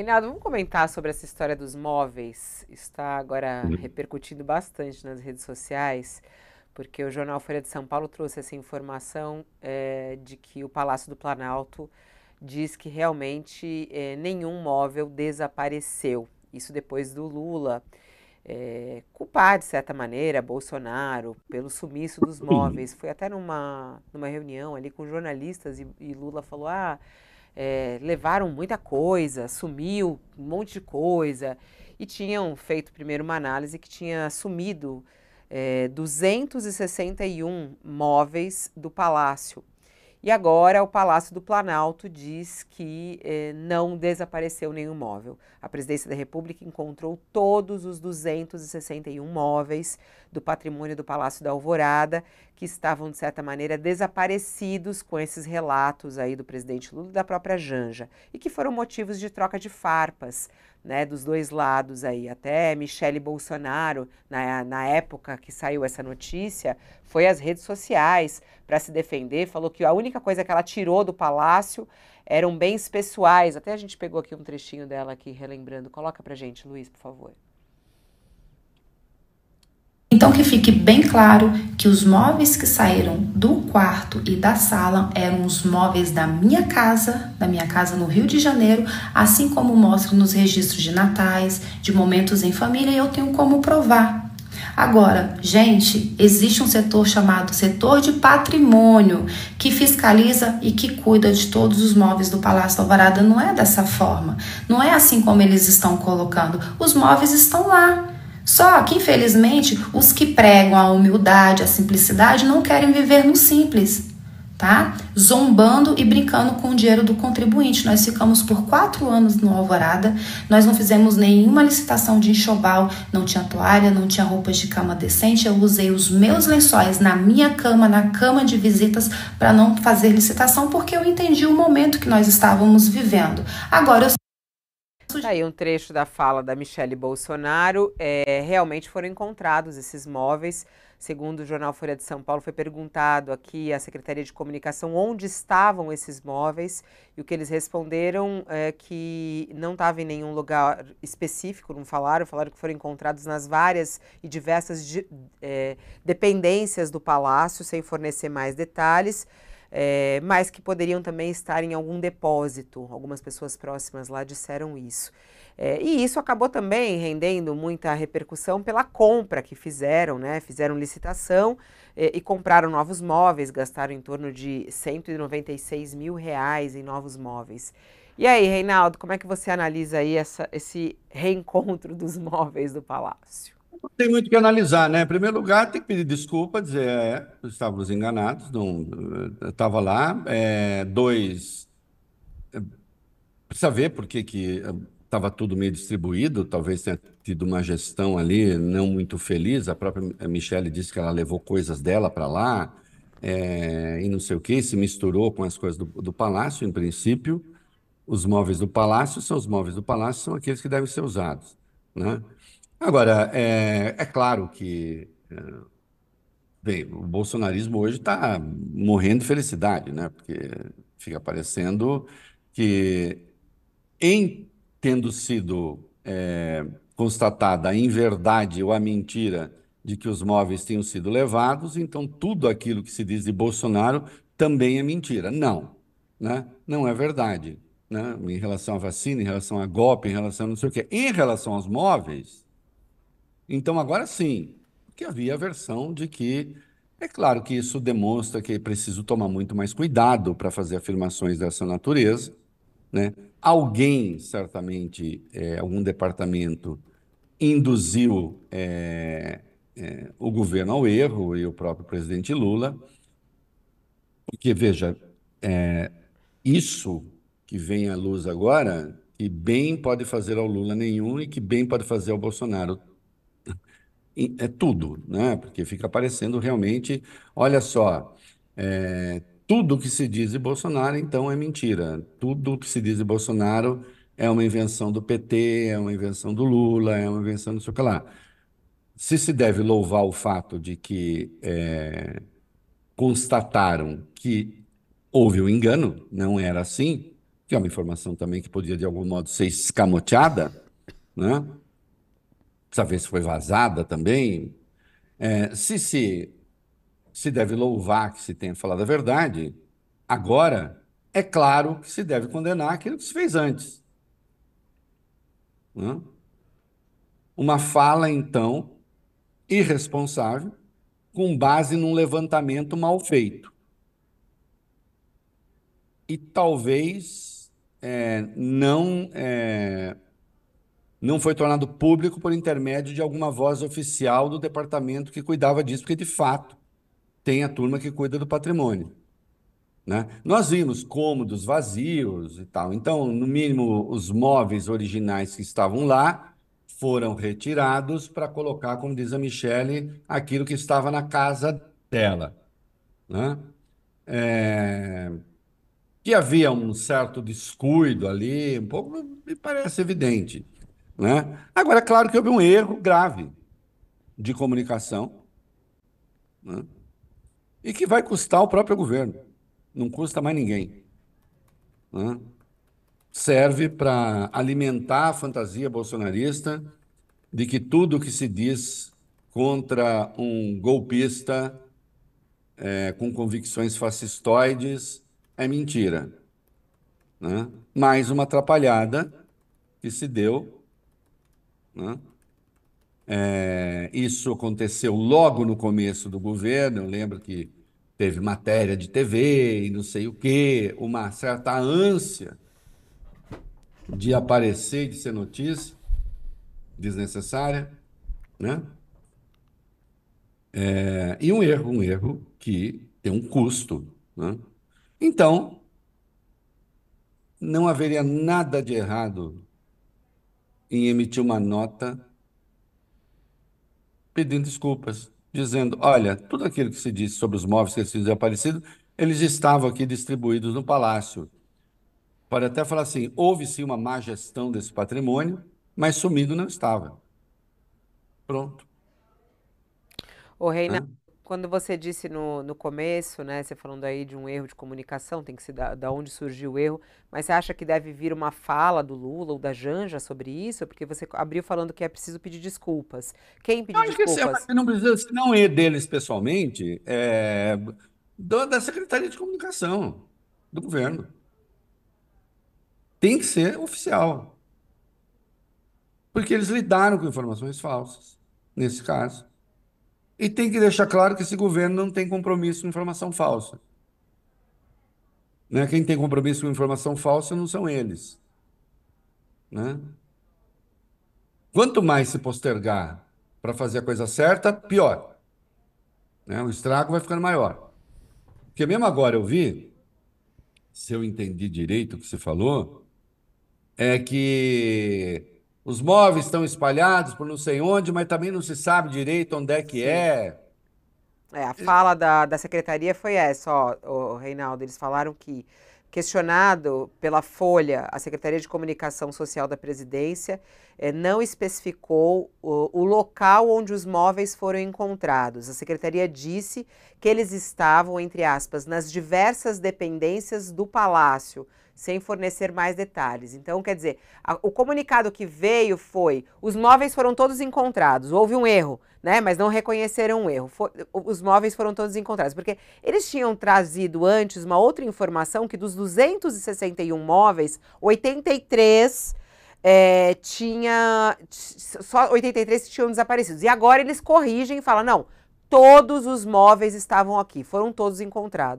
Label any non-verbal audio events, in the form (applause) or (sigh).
Reinaldo, vamos comentar sobre essa história dos móveis. Está agora uhum. repercutindo bastante nas redes sociais, porque o jornal Folha de São Paulo trouxe essa informação é, de que o Palácio do Planalto diz que realmente é, nenhum móvel desapareceu. Isso depois do Lula é, culpar, de certa maneira, Bolsonaro pelo sumiço dos móveis. Foi até numa, numa reunião ali com jornalistas e, e Lula falou: ah é, levaram muita coisa, sumiu um monte de coisa. E tinham feito primeiro uma análise que tinha sumido é, 261 móveis do palácio, e agora o Palácio do Planalto diz que eh, não desapareceu nenhum móvel. A Presidência da República encontrou todos os 261 móveis do patrimônio do Palácio da Alvorada que estavam de certa maneira desaparecidos com esses relatos aí do presidente Lula e da própria Janja e que foram motivos de troca de farpas né, dos dois lados aí. Até Michele Bolsonaro, na, na época que saiu essa notícia, foi às redes sociais para se defender, falou que a única coisa que ela tirou do palácio eram bens pessoais. Até a gente pegou aqui um trechinho dela aqui, relembrando. Coloca pra gente, Luiz, por favor. Então que fique bem claro que os móveis que saíram do quarto e da sala eram os móveis da minha casa, da minha casa no Rio de Janeiro, assim como mostra nos registros de natais, de momentos em família, e eu tenho como provar Agora, gente, existe um setor chamado setor de patrimônio que fiscaliza e que cuida de todos os móveis do Palácio Alvarada. Não é dessa forma. Não é assim como eles estão colocando. Os móveis estão lá. Só que, infelizmente, os que pregam a humildade, a simplicidade, não querem viver no simples, tá? Zombando e brincando com o dinheiro do contribuinte. Nós ficamos por quatro anos no Alvorada, nós não fizemos nenhuma licitação de enxoval, não tinha toalha, não tinha roupas de cama decente. Eu usei os meus lençóis na minha cama, na cama de visitas, para não fazer licitação, porque eu entendi o momento que nós estávamos vivendo. Agora eu Tá aí um trecho da fala da Michele Bolsonaro. É, realmente foram encontrados esses móveis. Segundo o jornal Folha de São Paulo, foi perguntado aqui à Secretaria de Comunicação onde estavam esses móveis e o que eles responderam é que não estava em nenhum lugar específico, não falaram, falaram que foram encontrados nas várias e diversas é, dependências do palácio, sem fornecer mais detalhes é, mas que poderiam também estar em algum depósito. Algumas pessoas próximas lá disseram isso. É, e isso acabou também rendendo muita repercussão pela compra que fizeram, né? Fizeram licitação e, é, e compraram novos móveis, gastaram em torno de 196 mil reais em novos móveis. E aí, Reinaldo, como é que você analisa aí essa, esse reencontro dos (laughs) móveis do palácio? Não tem muito o que analisar, né? Em primeiro lugar, tem que pedir desculpa, dizer, é, estávamos enganados, não eh, estava lá. É, dois, é, precisa ver por que que estava eh, tudo meio distribuído, talvez tenha tido uma gestão ali não muito feliz. A própria Michelle disse que ela levou coisas dela para lá é, e não sei o que, se misturou com as coisas do, do, palácio, em princípio. Os móveis do palácio são os móveis do palácio, são aqueles que devem ser usados, né? Agora, é, é claro que é, bem, o bolsonarismo hoje está morrendo de felicidade, né? Porque fica parecendo que, em tendo sido é, constatada a inverdade ou a mentira de que os móveis tenham sido levados, então tudo aquilo que se diz de Bolsonaro também é mentira. Não, né? não é verdade. Né? Em relação à vacina, em relação a golpe, em relação a não sei o quê. Em relação aos móveis, então, agora sim, que havia a versão de que é claro que isso demonstra que é preciso tomar muito mais cuidado para fazer afirmações dessa natureza. Né? Alguém, certamente, é, algum departamento, induziu é, é, o governo ao erro e o próprio presidente Lula, porque, veja, é, isso que vem à luz agora, que bem pode fazer ao Lula nenhum e que bem pode fazer ao Bolsonaro é tudo, né? Porque fica aparecendo realmente, olha só, é, tudo que se diz de Bolsonaro, então, é mentira. Tudo que se diz de Bolsonaro é uma invenção do PT, é uma invenção do Lula, é uma invenção do sei o que lá. Se se deve louvar o fato de que é, constataram que houve o um engano, não era assim, que é uma informação também que podia, de algum modo, ser escamoteada, né? precisa ver se foi vazada também. É, se, se se deve louvar que se tenha falado a verdade, agora é claro que se deve condenar aquilo que se fez antes. Uma fala, então, irresponsável, com base num levantamento mal feito. E talvez é, não é, não foi tornado público por intermédio de alguma voz oficial do departamento que cuidava disso, porque de fato tem a turma que cuida do patrimônio. Né? Nós vimos cômodos vazios e tal. Então, no mínimo, os móveis originais que estavam lá foram retirados para colocar, como diz a Michele, aquilo que estava na casa dela. Né? É... Que havia um certo descuido ali, um pouco me parece evidente. Né? Agora, é claro que houve um erro grave de comunicação né? e que vai custar o próprio governo, não custa mais ninguém. Né? Serve para alimentar a fantasia bolsonarista de que tudo que se diz contra um golpista é, com convicções fascistoides é mentira. Né? Mais uma atrapalhada que se deu né? É, isso aconteceu logo no começo do governo. Eu lembro que teve matéria de TV e não sei o quê, uma certa ânsia de aparecer, de ser notícia desnecessária, né? É, e um erro, um erro que tem um custo. Né? Então, não haveria nada de errado em emitir uma nota pedindo desculpas, dizendo: olha, tudo aquilo que se disse sobre os móveis que tinham desaparecido, eles estavam aqui distribuídos no palácio. Pode até falar assim: houve sim uma má gestão desse patrimônio, mas sumido não estava. Pronto. O Reinaldo. Né? Quando você disse no, no começo, né, você falando aí de um erro de comunicação, tem que se dar da onde surgiu o erro, mas você acha que deve vir uma fala do Lula ou da Janja sobre isso? Porque você abriu falando que é preciso pedir desculpas. Quem pediu é desculpas? Que não precisa, se não é deles pessoalmente, é da Secretaria de Comunicação do governo. Tem que ser oficial. Porque eles lidaram com informações falsas, nesse caso. E tem que deixar claro que esse governo não tem compromisso com informação falsa. Né? Quem tem compromisso com informação falsa não são eles. Né? Quanto mais se postergar para fazer a coisa certa, pior. Né? O estrago vai ficando maior. Porque mesmo agora eu vi, se eu entendi direito o que você falou, é que os móveis estão espalhados por não sei onde, mas também não se sabe direito onde é que Sim. é. É, a fala da, da secretaria foi essa, ó, o Reinaldo. Eles falaram que Questionado pela Folha, a Secretaria de Comunicação Social da Presidência eh, não especificou o, o, local onde os móveis foram encontrados. A Secretaria disse que eles estavam, entre aspas, nas diversas dependências do Palácio, sem fornecer mais detalhes. Então, quer dizer, a, o comunicado que veio foi: os móveis foram todos encontrados, houve um erro né? Mas não reconheceram o erro. For, os móveis foram todos encontrados, porque eles tinham trazido antes uma outra informação que dos 261 móveis, 83 é, eh, tinha só 83 tinham desaparecido. E agora eles corrigem e falam: "Não, todos os móveis estavam aqui, foram todos encontrados".